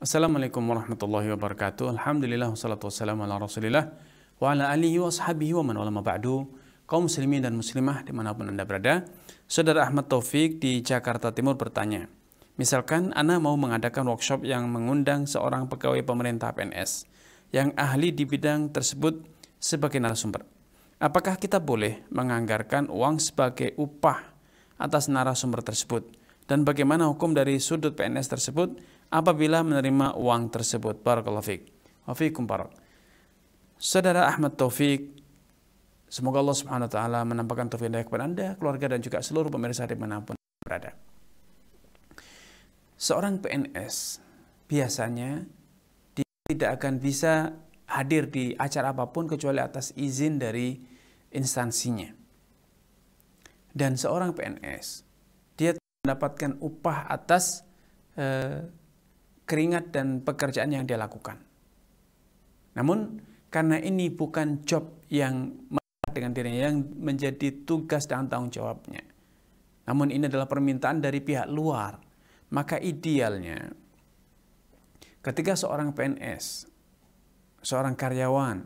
Assalamualaikum warahmatullahi wabarakatuh. Alhamdulillah wassalatu wassalamu ala Rasulillah wa ala alihi wa sahbihi wa man wala ma ba'du. Kaum muslimin dan muslimah dimanapun Anda berada, Saudara Ahmad Taufik di Jakarta Timur bertanya, misalkan Anda mau mengadakan workshop yang mengundang seorang pegawai pemerintah PNS yang ahli di bidang tersebut sebagai narasumber. Apakah kita boleh menganggarkan uang sebagai upah atas narasumber tersebut? dan bagaimana hukum dari sudut PNS tersebut apabila menerima uang tersebut. Barakallahu fiik. Wa fiikum barak. Saudara Ahmad Taufik, semoga Allah Subhanahu wa taala menampakkan taufik dan kepada Anda, keluarga dan juga seluruh pemirsa di manapun berada. Seorang PNS biasanya dia tidak akan bisa hadir di acara apapun kecuali atas izin dari instansinya. Dan seorang PNS mendapatkan upah atas eh, keringat dan pekerjaan yang dia lakukan. Namun, karena ini bukan job yang dengan dirinya, yang menjadi tugas dan tanggung jawabnya. Namun ini adalah permintaan dari pihak luar. Maka idealnya, ketika seorang PNS, seorang karyawan,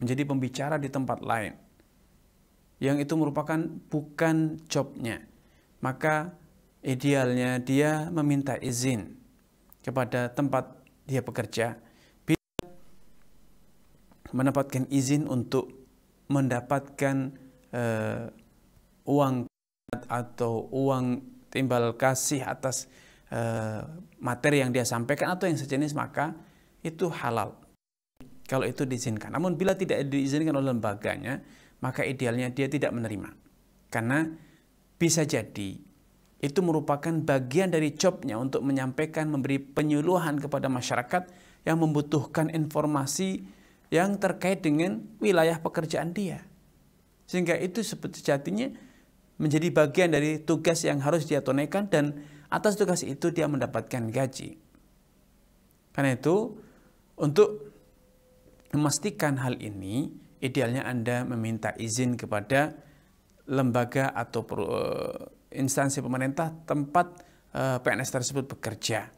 menjadi pembicara di tempat lain, yang itu merupakan bukan jobnya, maka Idealnya dia meminta izin kepada tempat dia bekerja bisa mendapatkan izin untuk mendapatkan uh, uang atau uang timbal kasih atas uh, materi yang dia sampaikan atau yang sejenis maka itu halal kalau itu diizinkan. Namun bila tidak diizinkan oleh lembaganya maka idealnya dia tidak menerima karena bisa jadi itu merupakan bagian dari jobnya untuk menyampaikan, memberi penyuluhan kepada masyarakat yang membutuhkan informasi yang terkait dengan wilayah pekerjaan dia. Sehingga itu sejatinya menjadi bagian dari tugas yang harus dia tunaikan dan atas tugas itu dia mendapatkan gaji. Karena itu, untuk memastikan hal ini, idealnya Anda meminta izin kepada lembaga atau instansi pemerintah tempat eh, PNS tersebut bekerja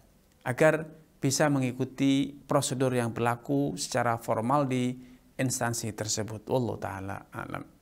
agar bisa mengikuti prosedur yang berlaku secara formal di instansi tersebut. Wallahu taala alam.